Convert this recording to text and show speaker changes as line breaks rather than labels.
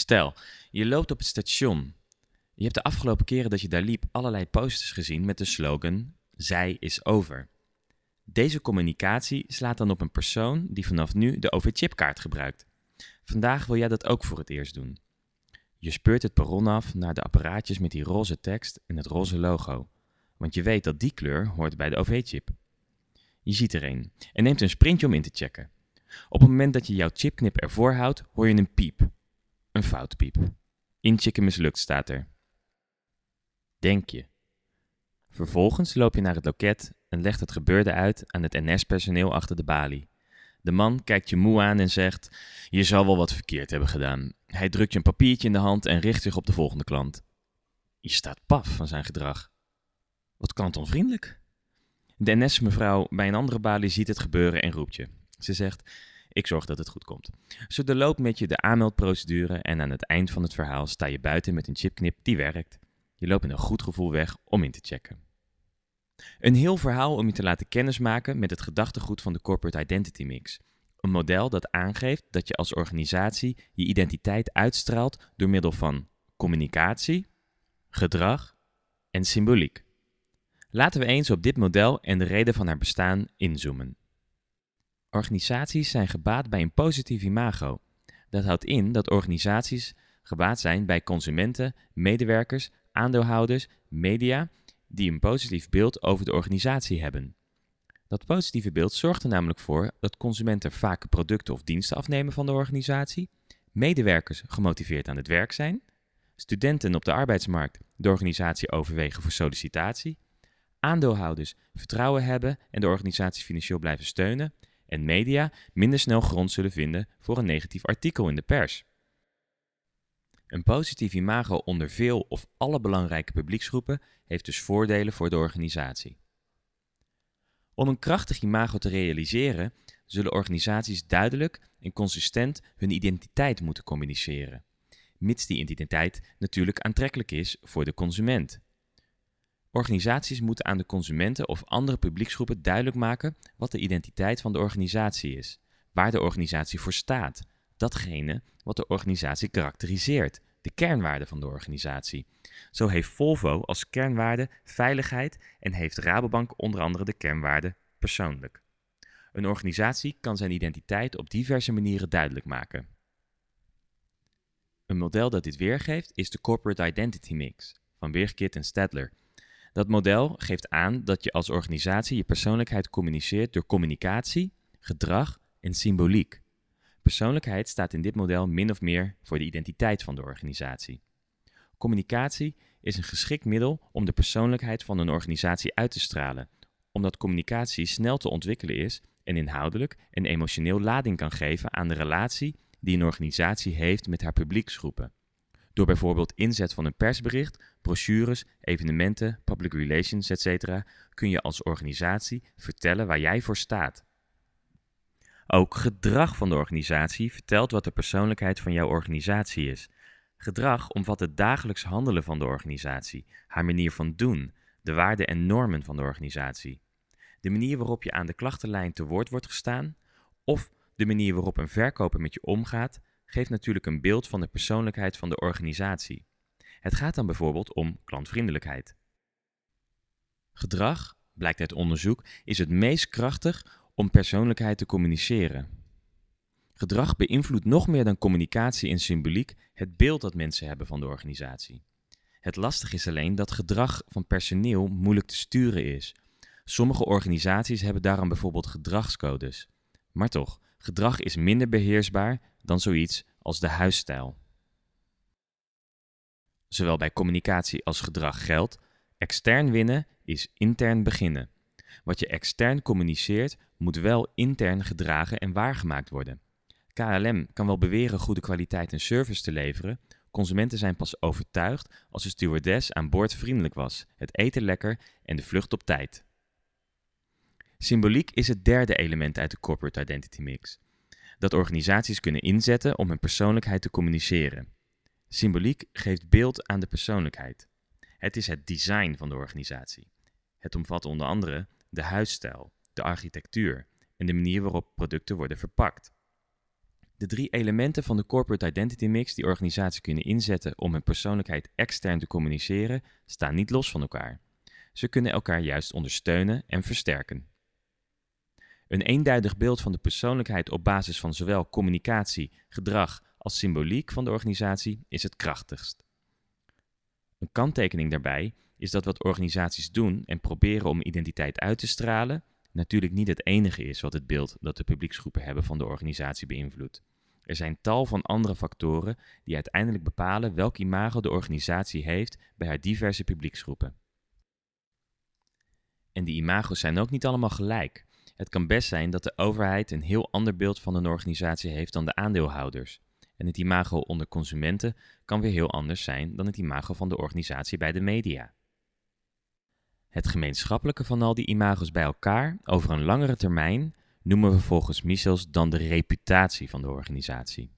Stel, je loopt op het station. Je hebt de afgelopen keren dat je daar liep allerlei posters gezien met de slogan Zij is over. Deze communicatie slaat dan op een persoon die vanaf nu de OV-chipkaart gebruikt. Vandaag wil jij dat ook voor het eerst doen. Je speurt het perron af naar de apparaatjes met die roze tekst en het roze logo, want je weet dat die kleur hoort bij de OV-chip. Je ziet er een en neemt een sprintje om in te checken. Op het moment dat je jouw chipknip ervoor houdt, hoor je een piep. Een foutpiep. Inchecken mislukt staat er. Denk je. Vervolgens loop je naar het loket en legt het gebeurde uit aan het NS-personeel achter de balie. De man kijkt je moe aan en zegt: Je zal wel wat verkeerd hebben gedaan. Hij drukt je een papiertje in de hand en richt zich op de volgende klant. Je staat paf van zijn gedrag. Wat klantonvriendelijk. De NS-mevrouw bij een andere balie ziet het gebeuren en roept je. Ze zegt: ik zorg dat het goed komt. de loop met je de aanmeldprocedure en aan het eind van het verhaal sta je buiten met een chipknip die werkt. Je loopt in een goed gevoel weg om in te checken. Een heel verhaal om je te laten kennismaken met het gedachtegoed van de Corporate Identity Mix. Een model dat aangeeft dat je als organisatie je identiteit uitstraalt door middel van communicatie, gedrag en symboliek. Laten we eens op dit model en de reden van haar bestaan inzoomen. Organisaties zijn gebaat bij een positief imago. Dat houdt in dat organisaties gebaat zijn bij consumenten, medewerkers, aandeelhouders, media die een positief beeld over de organisatie hebben. Dat positieve beeld zorgt er namelijk voor dat consumenten vaak producten of diensten afnemen van de organisatie, medewerkers gemotiveerd aan het werk zijn, studenten op de arbeidsmarkt de organisatie overwegen voor sollicitatie, aandeelhouders vertrouwen hebben en de organisatie financieel blijven steunen en media minder snel grond zullen vinden voor een negatief artikel in de pers. Een positief imago onder veel of alle belangrijke publieksgroepen heeft dus voordelen voor de organisatie. Om een krachtig imago te realiseren, zullen organisaties duidelijk en consistent hun identiteit moeten communiceren, mits die identiteit natuurlijk aantrekkelijk is voor de consument. Organisaties moeten aan de consumenten of andere publieksgroepen duidelijk maken wat de identiteit van de organisatie is, waar de organisatie voor staat, datgene wat de organisatie karakteriseert, de kernwaarden van de organisatie. Zo heeft Volvo als kernwaarde veiligheid en heeft Rabobank onder andere de kernwaarde persoonlijk. Een organisatie kan zijn identiteit op diverse manieren duidelijk maken. Een model dat dit weergeeft is de Corporate Identity Mix van Weerkit en Stadler, dat model geeft aan dat je als organisatie je persoonlijkheid communiceert door communicatie, gedrag en symboliek. Persoonlijkheid staat in dit model min of meer voor de identiteit van de organisatie. Communicatie is een geschikt middel om de persoonlijkheid van een organisatie uit te stralen, omdat communicatie snel te ontwikkelen is en inhoudelijk en emotioneel lading kan geven aan de relatie die een organisatie heeft met haar publieksgroepen. Door bijvoorbeeld inzet van een persbericht, brochures, evenementen, public relations, etc. kun je als organisatie vertellen waar jij voor staat. Ook gedrag van de organisatie vertelt wat de persoonlijkheid van jouw organisatie is. Gedrag omvat het dagelijks handelen van de organisatie, haar manier van doen, de waarden en normen van de organisatie. De manier waarop je aan de klachtenlijn te woord wordt gestaan, of de manier waarop een verkoper met je omgaat, geeft natuurlijk een beeld van de persoonlijkheid van de organisatie. Het gaat dan bijvoorbeeld om klantvriendelijkheid. Gedrag, blijkt uit onderzoek, is het meest krachtig om persoonlijkheid te communiceren. Gedrag beïnvloedt nog meer dan communicatie en symboliek het beeld dat mensen hebben van de organisatie. Het lastig is alleen dat gedrag van personeel moeilijk te sturen is. Sommige organisaties hebben daarom bijvoorbeeld gedragscodes. Maar toch, Gedrag is minder beheersbaar dan zoiets als de huisstijl. Zowel bij communicatie als gedrag geldt: extern winnen is intern beginnen. Wat je extern communiceert, moet wel intern gedragen en waargemaakt worden. KLM kan wel beweren goede kwaliteit en service te leveren. Consumenten zijn pas overtuigd als de stewardess aan boord vriendelijk was, het eten lekker en de vlucht op tijd. Symboliek is het derde element uit de corporate identity mix. Dat organisaties kunnen inzetten om hun persoonlijkheid te communiceren. Symboliek geeft beeld aan de persoonlijkheid. Het is het design van de organisatie. Het omvat onder andere de huisstijl, de architectuur en de manier waarop producten worden verpakt. De drie elementen van de corporate identity mix die organisaties kunnen inzetten om hun persoonlijkheid extern te communiceren, staan niet los van elkaar. Ze kunnen elkaar juist ondersteunen en versterken. Een eenduidig beeld van de persoonlijkheid op basis van zowel communicatie, gedrag als symboliek van de organisatie is het krachtigst. Een kanttekening daarbij is dat wat organisaties doen en proberen om identiteit uit te stralen, natuurlijk niet het enige is wat het beeld dat de publieksgroepen hebben van de organisatie beïnvloedt. Er zijn tal van andere factoren die uiteindelijk bepalen welk imago de organisatie heeft bij haar diverse publieksgroepen. En die imago's zijn ook niet allemaal gelijk. Het kan best zijn dat de overheid een heel ander beeld van een organisatie heeft dan de aandeelhouders. En het imago onder consumenten kan weer heel anders zijn dan het imago van de organisatie bij de media. Het gemeenschappelijke van al die imago's bij elkaar over een langere termijn noemen we volgens Michels dan de reputatie van de organisatie.